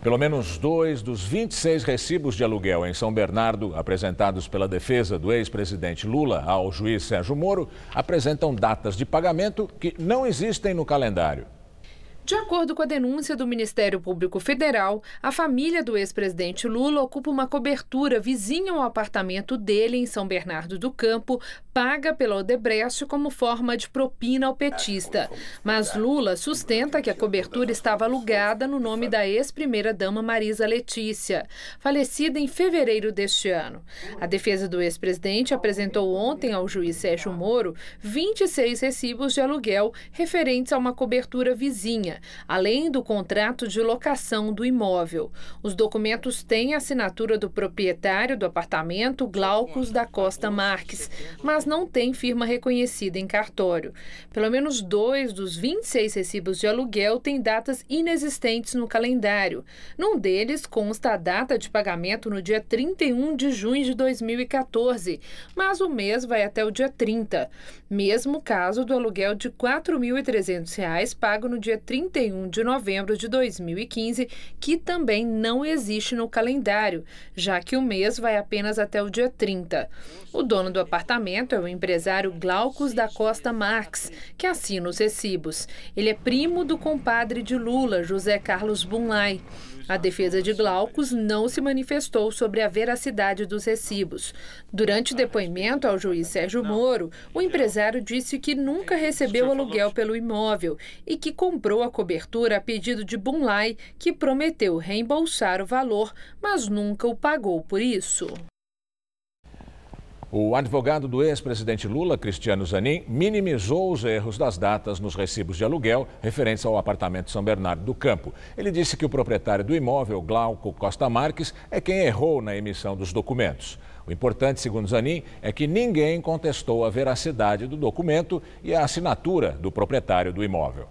Pelo menos dois dos 26 recibos de aluguel em São Bernardo, apresentados pela defesa do ex-presidente Lula ao juiz Sérgio Moro, apresentam datas de pagamento que não existem no calendário. De acordo com a denúncia do Ministério Público Federal, a família do ex-presidente Lula ocupa uma cobertura vizinha ao apartamento dele em São Bernardo do Campo, paga pela Odebrecht como forma de propina ao petista. Mas Lula sustenta que a cobertura estava alugada no nome da ex-primeira-dama Marisa Letícia, falecida em fevereiro deste ano. A defesa do ex-presidente apresentou ontem ao juiz Sérgio Moro 26 recibos de aluguel referentes a uma cobertura vizinha além do contrato de locação do imóvel. Os documentos têm a assinatura do proprietário do apartamento, Glaucus da Costa Marques, mas não tem firma reconhecida em cartório. Pelo menos dois dos 26 recibos de aluguel têm datas inexistentes no calendário. Num deles consta a data de pagamento no dia 31 de junho de 2014, mas o mês vai até o dia 30. Mesmo caso do aluguel de R$ 4.300 pago no dia 30 31 de novembro de 2015, que também não existe no calendário, já que o mês vai apenas até o dia 30. O dono do apartamento é o empresário Glaucus da Costa Marx, que assina os recibos. Ele é primo do compadre de Lula, José Carlos Bunlai. A defesa de Glaucus não se manifestou sobre a veracidade dos recibos. Durante o depoimento ao juiz Sérgio Moro, o empresário disse que nunca recebeu aluguel pelo imóvel e que comprou a cobertura a pedido de Bunlai, que prometeu reembolsar o valor, mas nunca o pagou por isso. O advogado do ex-presidente Lula, Cristiano Zanin, minimizou os erros das datas nos recibos de aluguel referentes ao apartamento São Bernardo do Campo. Ele disse que o proprietário do imóvel, Glauco Costa Marques, é quem errou na emissão dos documentos. O importante, segundo Zanin, é que ninguém contestou a veracidade do documento e a assinatura do proprietário do imóvel.